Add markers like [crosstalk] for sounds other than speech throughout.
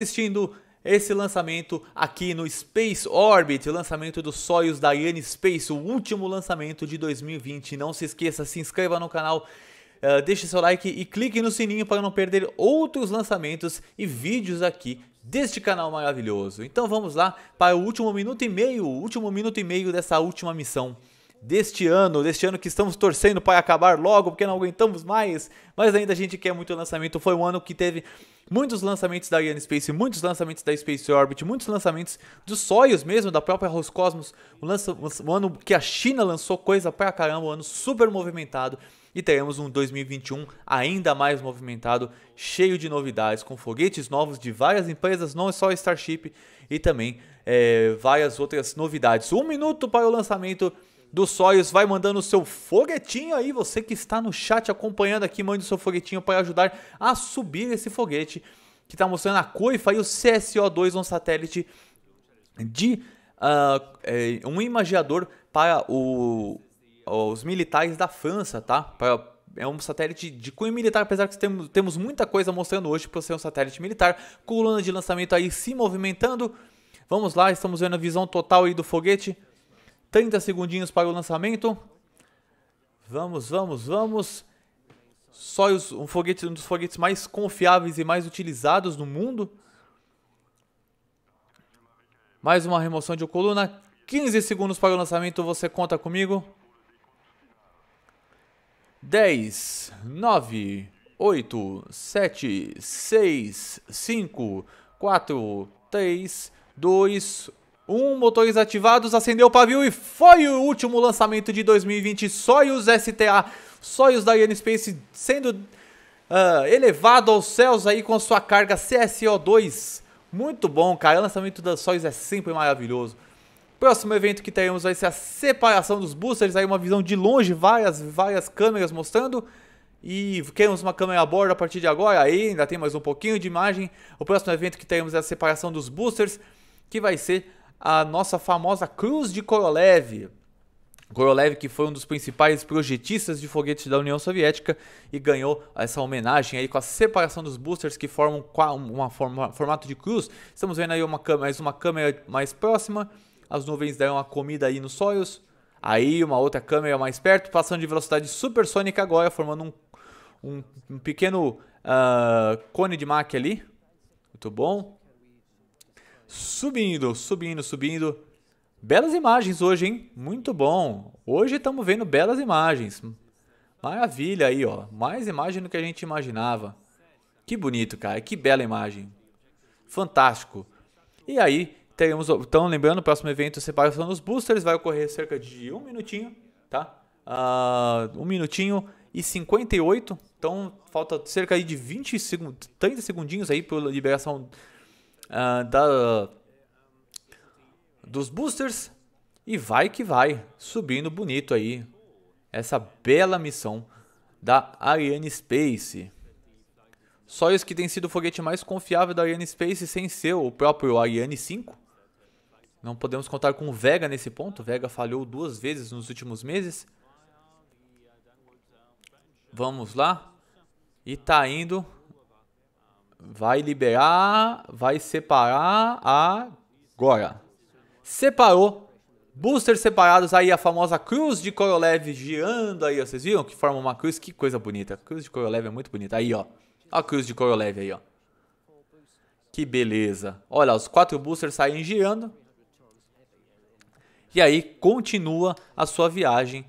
assistindo esse lançamento aqui no Space Orbit, lançamento do Soyuz Ariane Space, o último lançamento de 2020. Não se esqueça, se inscreva no canal, uh, deixe seu like e clique no sininho para não perder outros lançamentos e vídeos aqui deste canal maravilhoso. Então vamos lá para o último minuto e meio, último minuto e meio dessa última missão deste ano, deste ano que estamos torcendo para acabar logo, porque não aguentamos mais, mas ainda a gente quer muito lançamento. Foi um ano que teve muitos lançamentos da Ariane Space, muitos lançamentos da Space Orbit, muitos lançamentos dos Soyuz mesmo, da própria Roscosmos, um, lança, um ano que a China lançou coisa pra caramba, um ano super movimentado. E teremos um 2021 ainda mais movimentado, cheio de novidades, com foguetes novos de várias empresas, não só Starship, e também é, várias outras novidades. Um minuto para o lançamento do Soyuz. Vai mandando o seu foguetinho aí. Você que está no chat acompanhando aqui, mande o seu foguetinho para ajudar a subir esse foguete que está mostrando a coifa e o CSO2, um satélite de uh, um imagiador para o, os militares da França, tá? Para é um satélite de cunho militar, apesar que temos, temos muita coisa mostrando hoje por ser um satélite militar. Coluna de lançamento aí se movimentando. Vamos lá, estamos vendo a visão total aí do foguete. 30 segundinhos para o lançamento. Vamos, vamos, vamos. Só os, um, foguete, um dos foguetes mais confiáveis e mais utilizados no mundo. Mais uma remoção de coluna. 15 segundos para o lançamento, você conta comigo. 10, 9, 8, 7, 6, 5, 4, 3, 2, um, motores ativados, acendeu o pavio e foi o último lançamento de 2020. Soyuz STA, Soyuz Ariane Space sendo uh, elevado aos céus aí com a sua carga CSO2. Muito bom, cara. O lançamento da Soyuz é sempre maravilhoso. Próximo evento que teremos vai ser a separação dos boosters, aí uma visão de longe, várias, várias câmeras mostrando. E queremos uma câmera a bordo a partir de agora, aí ainda tem mais um pouquinho de imagem. O próximo evento que teremos é a separação dos boosters, que vai ser a nossa famosa Cruz de Korolev. Korolev, que foi um dos principais projetistas de foguetes da União Soviética e ganhou essa homenagem aí com a separação dos boosters que formam uma forma, formato de cruz. Estamos vendo aí uma, mais uma câmera mais próxima, as nuvens deram uma comida aí nos Soyuz. Aí uma outra câmera mais perto, passando de velocidade supersônica agora, formando um, um, um pequeno uh, cone de Mach ali. Muito bom subindo, subindo, subindo. Belas imagens hoje, hein? Muito bom. Hoje estamos vendo belas imagens. Maravilha aí, ó. Mais imagem do que a gente imaginava. Que bonito, cara. Que bela imagem. Fantástico. E aí, teremos. Então, lembrando, o próximo evento separação dos boosters vai ocorrer cerca de um minutinho, tá? Uh, um minutinho e 58. Então, falta cerca de 20 segundos, 30 segundinhos aí para liberação uh, da, dos boosters e vai que vai, subindo bonito aí essa bela missão da Ariane Space. isso que tem sido o foguete mais confiável da Ariane Space sem ser o próprio Ariane 5. Não podemos contar com o Vega nesse ponto. Vega falhou duas vezes nos últimos meses. Vamos lá. E tá indo vai liberar, vai separar agora. Separou. Boosters separados, aí a famosa cruz de Korolev girando aí, ó. Vocês viram que forma uma cruz? Que coisa bonita. cruz de Korolev é muito bonita. Aí, ó. A cruz de Korolev aí, ó. Que beleza. Olha, os quatro boosters saem girando. E aí continua a sua viagem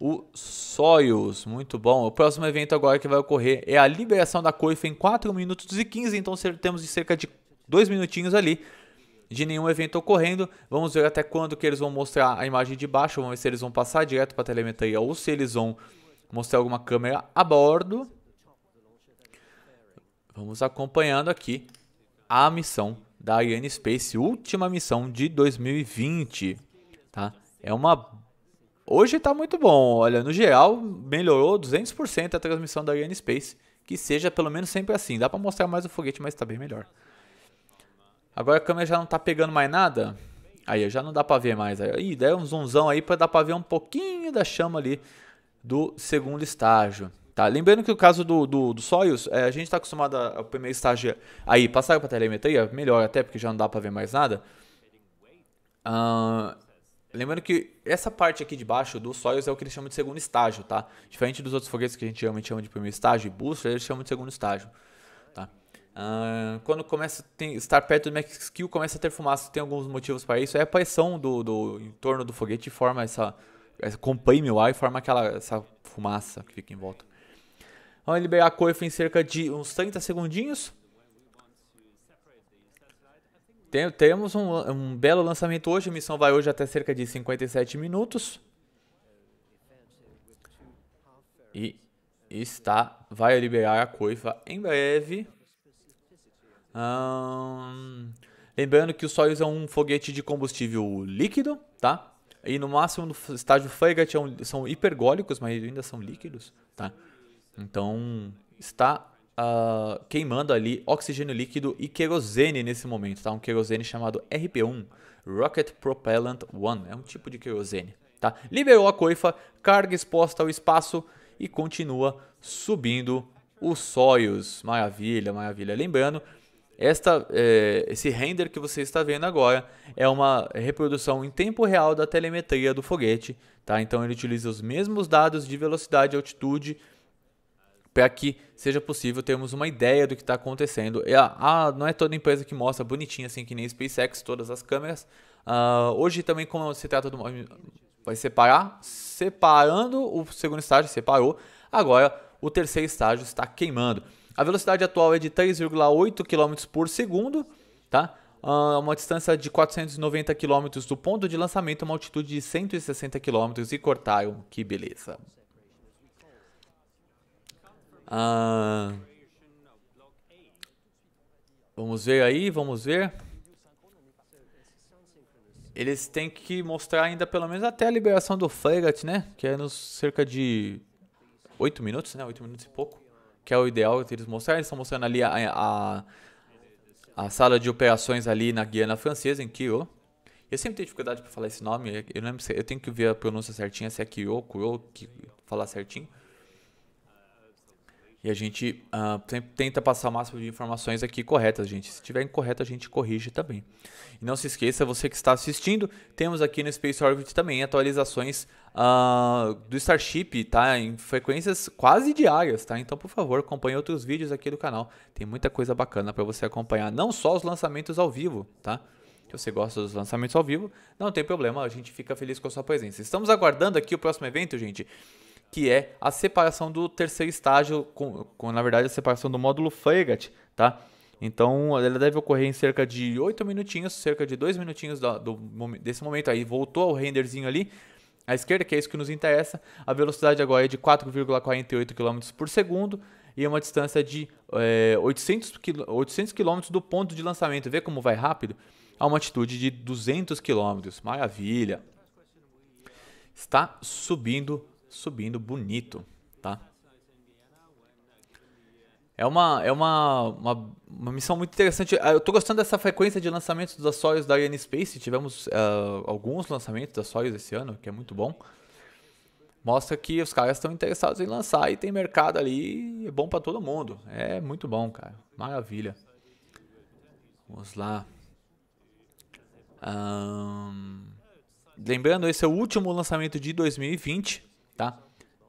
o Soyuz. Muito bom. O próximo evento agora que vai ocorrer é a liberação da coifa em 4 minutos e 15. Então temos cerca de 2 minutinhos ali de nenhum evento ocorrendo. Vamos ver até quando que eles vão mostrar a imagem de baixo. Vamos ver se eles vão passar direto para a telemetria ou se eles vão mostrar alguma câmera a bordo. Vamos acompanhando aqui a missão da Ariane Space, última missão de 2020. Tá? É uma Hoje está muito bom, olha, no geral melhorou 200% a transmissão da Ariane Space, que seja pelo menos sempre assim. Dá para mostrar mais o foguete, mas está bem melhor. Agora a câmera já não está pegando mais nada. Aí já não dá para ver mais. Aí deu um zoomzão aí para dar para ver um pouquinho da chama ali do segundo estágio. Tá? Lembrando que o caso do, do, do Soyuz, é, a gente está acostumado ao primeiro estágio aí passar para telemetria, melhor até porque já não dá para ver mais nada. Uh, Lembrando que essa parte aqui de baixo do Soyuz é o que eles chamam de segundo estágio, tá? Diferente dos outros foguetes que a gente realmente chama de primeiro estágio e booster, eles chamam de segundo estágio, tá? Uh, quando começa a estar perto do Max Q, começa a ter fumaça. Tem alguns motivos para isso. É a pressão do, do entorno do foguete forma essa, essa o ar e forma aquela essa fumaça que fica em volta. Vamos então, liberar a coifa em cerca de uns 30 segundinhos. Tem, temos um, um belo lançamento hoje. A missão vai hoje até cerca de 57 minutos. E está, vai liberar a coifa em breve. Hum, lembrando que o Soyuz é um foguete de combustível líquido, tá? E no máximo no estágio Fregat é são hipergólicos, mas ainda são líquidos, tá? Então está uh, queimando ali oxigênio líquido e querosene nesse momento, tá? Um querosene chamado RP1, Rocket Propellant 1, é um tipo de querosene, tá? Liberou a coifa, carga exposta ao espaço e continua subindo os sóis Maravilha, maravilha. Lembrando, esta, é, esse render que você está vendo agora é uma reprodução em tempo real da telemetria do foguete, tá? Então ele utiliza os mesmos dados de velocidade, altitude para que seja possível termos uma ideia do que está acontecendo. E, ah, não é toda empresa que mostra bonitinha, assim, que nem SpaceX, todas as câmeras. Uh, hoje também, como se trata do... Vai separar, separando o segundo estágio, separou. Agora, o terceiro estágio está queimando. A velocidade atual é de 3,8 km por segundo, tá? Uh, uma distância de 490 km do ponto de lançamento, uma altitude de 160 km e cortaram. Que beleza. Ah, vamos ver aí, vamos ver. Eles têm que mostrar ainda pelo menos até a liberação do Fregat, né? Que é nos cerca de 8 minutos, né? 8 minutos e pouco. Que é o ideal que eles mostrarem. Eles estão mostrando ali a, a, a, sala de operações ali na Guiana Francesa, em Kyo. Eu sempre tenho dificuldade para falar esse nome. Eu, não lembro se, eu tenho que ver a pronúncia certinha, se é Kyo, Kuro, que falar certinho. E a gente uh, ah, sempre tenta passar o máximo de informações aqui corretas, gente. Se tiver incorreta, a gente corrige também. E não se esqueça, você que está assistindo, temos aqui no Space Orbit também atualizações uh, do Starship, tá? Em frequências quase diárias, tá? Então, por favor, acompanhe outros vídeos aqui do canal. Tem muita coisa bacana para você acompanhar, não só os lançamentos ao vivo, tá? Se você gosta dos lançamentos ao vivo, não tem problema, a gente fica feliz com a sua presença. Estamos aguardando aqui o próximo evento, gente que é a separação do terceiro estágio, com, com na verdade a separação do módulo Fregat, tá? Então ela deve ocorrer em cerca de 8 minutinhos, cerca de 2 minutinhos do, do, desse momento aí. Voltou ao renderzinho ali à esquerda, que é isso que nos interessa. A velocidade agora é de 4,48 km por segundo e uma distância de é, 800, km, do ponto de lançamento. Vê como vai rápido? A uma altitude de 200 km. Maravilha! Está subindo subindo bonito, tá? É uma, é uma, uma, uma missão muito interessante. Ah, eu tô gostando dessa frequência de lançamentos das Soyuz da Ariane Space. Tivemos uh, alguns lançamentos das Soyuz esse ano, que é muito bom. Mostra que os caras estão interessados em lançar e tem mercado ali. É bom para todo mundo. É muito bom, cara. Maravilha. Vamos lá. Um... Lembrando, esse é o último lançamento de 2020 tá?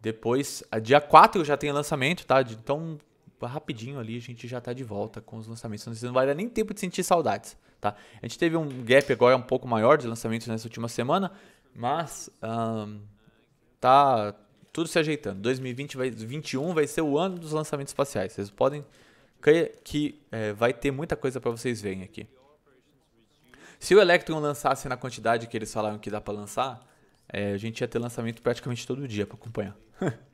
Depois, dia 4 já tem lançamento, tá? Então, rapidinho ali a gente já tá de volta com os lançamentos. não vai dar nem tempo de sentir saudades, tá? A gente teve um gap agora um pouco maior de lançamentos nessa última semana, mas um, tá tudo se ajeitando. 2020 vai, 2021 vai ser o ano dos lançamentos espaciais. Vocês podem crer que é, vai ter muita coisa para vocês verem aqui. Se o Electron lançasse na quantidade que eles falaram que dá para lançar, é, a gente ia ter lançamento praticamente todo dia para acompanhar. [laughs]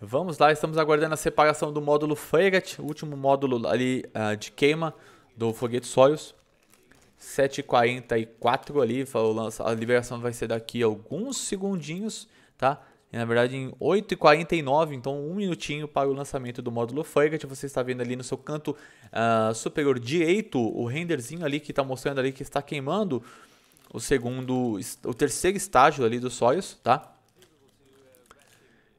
Vamos lá, estamos aguardando a separação do módulo Fregat, o último módulo ali uh, de queima do foguete Soyuz. 7h44 ali, a liberação vai ser daqui a alguns segundinhos, tá? E, na verdade, em 8h49, então um minutinho para o lançamento do módulo Fregat. Você está vendo ali no seu canto uh, superior direito o renderzinho ali que está mostrando ali que está queimando o segundo, o terceiro estágio ali do Soyuz, tá?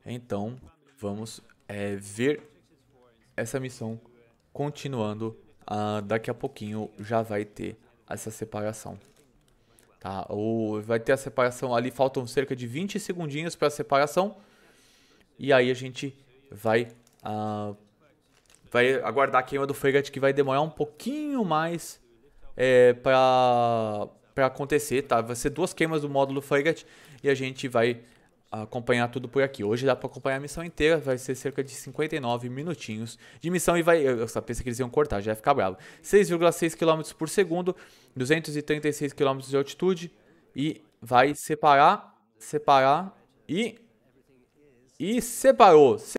Então, vamos é, ver essa missão continuando. Uh, daqui a pouquinho já vai ter essa separação. Tá? Ou vai ter a separação ali, faltam cerca de 20 segundinhos para a separação. E aí a gente vai, uh, vai aguardar a queima do frigate que vai demorar um pouquinho mais é, para para acontecer, tá? Vai ser duas queimas do módulo Frigate e a gente vai acompanhar tudo por aqui. Hoje dá para acompanhar a missão inteira, vai ser cerca de 59 minutinhos de missão e vai... Eu só pensei que eles iam cortar, já ia ficar bravo. 6,6 km por segundo, 236 km de altitude e vai separar, separar e... E separou.